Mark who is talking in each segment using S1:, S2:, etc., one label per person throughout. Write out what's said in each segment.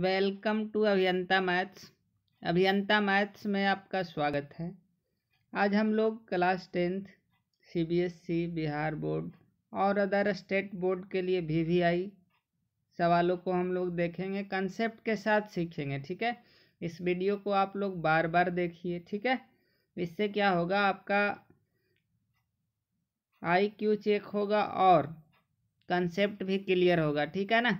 S1: welcome to Abhiyanta maths Abhiyanta maths में आपका स्वागत है आज हम लोग class tenth CBSE Bihar board और अदर स्टेट बोर्ड के लिए वीवीआई सवालों को हम लोग देखेंगे कंसेप्ट के साथ सीखेंगे ठीक है इस वीडियो को आप लोग बार बार देखिए ठीक है इससे क्या होगा आपका आई क्यू चेक होगा और कंसेप्ट भी क्लियर होगा ठीक है ना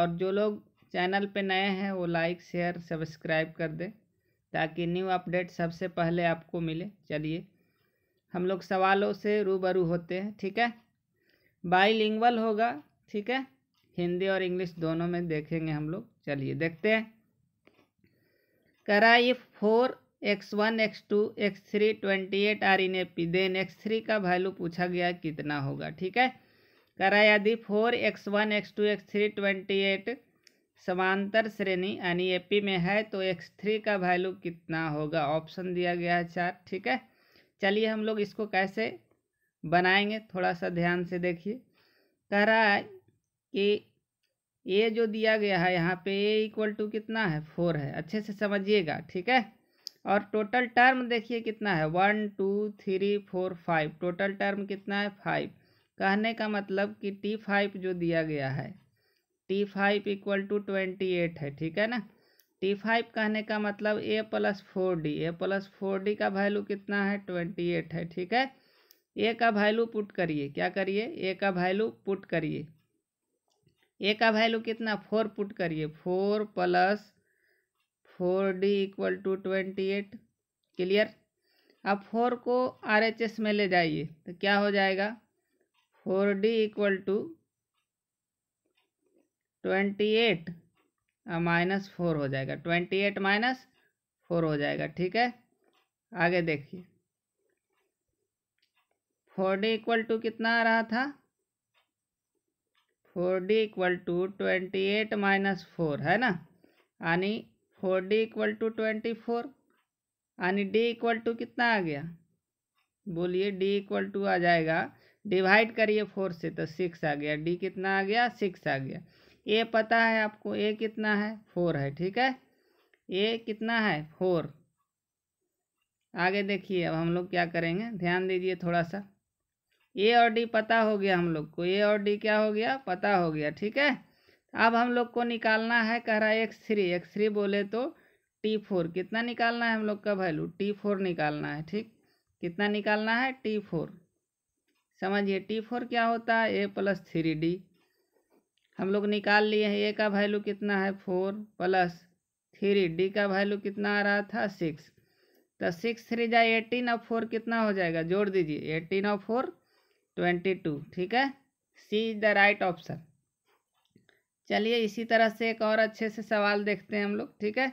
S1: और जो लोग चैनल पे नए हैं वो लाइक शेयर सब्सक्राइब कर दें ताकि न्यू अपडेट सबसे पहले आपको मिले चलिए हम लोग सवालों से रूबरू होते हैं ठीक है बाई होगा ठीक है हिंदी और इंग्लिश दोनों में देखेंगे हम लोग चलिए देखते हैं करा if four x one x two x three twenty eight are in A P then x three का वैल्यू पूछा गया कितना होगा ठीक है करा यदि four x one x two x three twenty eight समांतर श्रेणी यानी पी में है तो एक्स थ्री का वैल्यू कितना होगा ऑप्शन दिया गया है चार ठीक है चलिए हम लोग इसको कैसे बनाएंगे थोड़ा सा ध्यान से देखिए कह रहा है कि ये जो दिया गया है यहाँ पे ए इक्वल टू कितना है फोर है अच्छे से समझिएगा ठीक है और टोटल टर्म देखिए कितना है one two three four five total term कितना है फाइव कहने का मतलब कि टी फाइव जो दिया गया है t five equal to twenty eight है ठीक है ना टी फाइव कहने का मतलब a plus four d a plus four d का वैल्यू कितना है ट्वेंटी एट है ठीक है ए का वैल्यू पुट करिए क्या करिए ए का वैल्यू पुट करिए ए का वैल्यू कितना फोर पुट करिए four plus four d equal to twenty eight clear अब फोर को आर एच एस में ले जाइए तो क्या हो जाएगा four d equal to twenty eight minus four हो जाएगा ट्वेंटी एट माइनस फोर हो जाएगा ठीक है आगे देखिए फोर डी इक्वल टू कितना आ रहा था four d equal to twenty eight minus four है ना यानी four d equal to twenty four यानी डी इक्वल टू कितना आ गया बोलिए डी इक्वल टू आ जाएगा डिवाइड करिए फोर से तो सिक्स आ गया डी कितना आ गया सिक्स आ गया ए पता है आपको ए कितना है फोर है ठीक है ए कितना है फोर आगे देखिए अब हम लोग क्या करेंगे ध्यान दीजिए थोड़ा सा ए और डी पता हो गया हम लोग को ए और डी क्या हो गया पता हो गया ठीक है अब हम लोग को निकालना है कह रहा है एक्स थ्री एक्स थ्री बोले तो टी फोर कितना निकालना है हम लोग का वैल्यू टी फोर निकालना है ठीक कितना निकालना है टी फोर समझिए टी फोर क्या होता है ए प्लस थ्री डी हम लोग निकाल लिए हैं ए का वैल्यू कितना है फोर प्लस थ्री डी का वैल्यू कितना आ रहा था सिक्स तो सिक्स थ्री जाए एटीन और फोर कितना हो जाएगा जोड़ दीजिए एटीन और फोर ट्वेंटी टू ठीक है C is the right option चलिए इसी तरह से एक और अच्छे से सवाल देखते हैं हम लोग ठीक है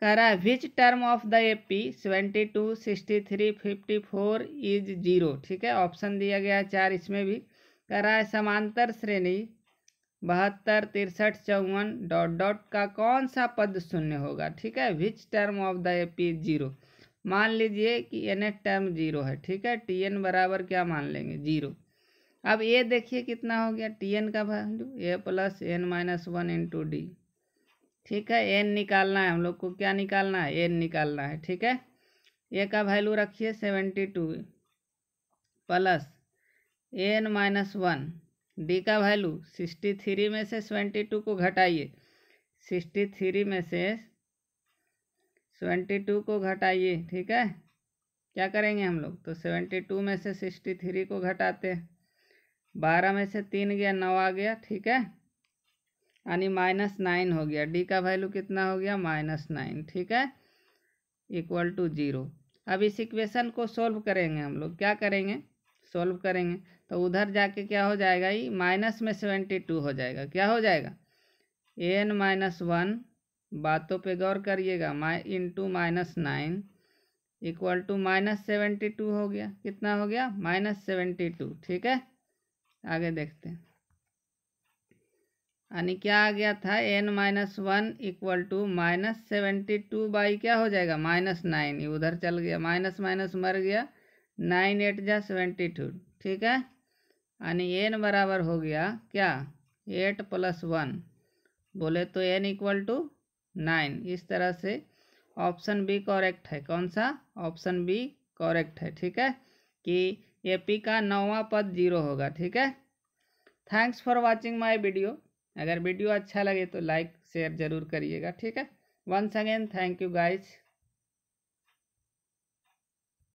S1: कह रहा है which term of the A P seventy two sixty three fifty four is zero ठीक है ऑप्शन दिया गया है चार इसमें भी करा समांतर श्रेणी बहत्तर तिरसठ चौवन डॉट डॉट का कौन सा पद शून्य होगा ठीक है which term of the A P zero मान लीजिए कि एन एथ टर्म जीरो है ठीक है टी एन बराबर क्या मान लेंगे जीरो अब ए देखिए कितना हो गया टी एन का value a plus n minus one into d ठीक है एन निकालना है हम लोग को क्या निकालना है एन निकालना है ठीक है ए का वैल्यू रखिए seventy two plus n minus one d का वैल्यू सिक्सटी थ्री में से सेवेंटी टू को घटाइए सिक्सटी थ्री में से सेवेंटी टू को घटाइए ठीक है क्या करेंगे हम लोग तो सेवेंटी टू में से सिक्सटी थ्री को घटाते हैं बारह में से तीन गया नौ आ गया ठीक है यानी माइनस नाइन हो गया डी का वैल्यू कितना हो गया माइनस नाइन ठीक है इक्वल टू जीरो अब इस इक्वेशन को सोल्व करेंगे हम लोग क्या करेंगे सॉल्व करेंगे तो उधर जाके क्या हो जाएगा ये माइनस में सेवेंटी टू हो जाएगा क्या हो जाएगा ए एन माइनस वन बातों पे गौर करिएगा my into minus nine equal to minus seventy two हो गया कितना हो गया माइनस सेवेंटी टू ठीक है आगे देखते हैं यानी क्या आ गया था n minus one equal to minus seventy two by क्या हो जाएगा माइनस नाइन उधर चल गया माइनस माइनस मर गया नाइन एट जा सेवेंटी टू ठीक है यानी एन बराबर हो गया क्या एट प्लस वन बोले तो एन इक्वल टू नाइन इस तरह से ऑप्शन बी करेक्ट है कौन सा ऑप्शन बी करेक्ट है ठीक है कि ए पी का नौवा पद जीरो होगा ठीक है thanks for watching my video अगर वीडियो अच्छा लगे तो लाइक शेयर ज़रूर करिएगा ठीक है once again thank you guys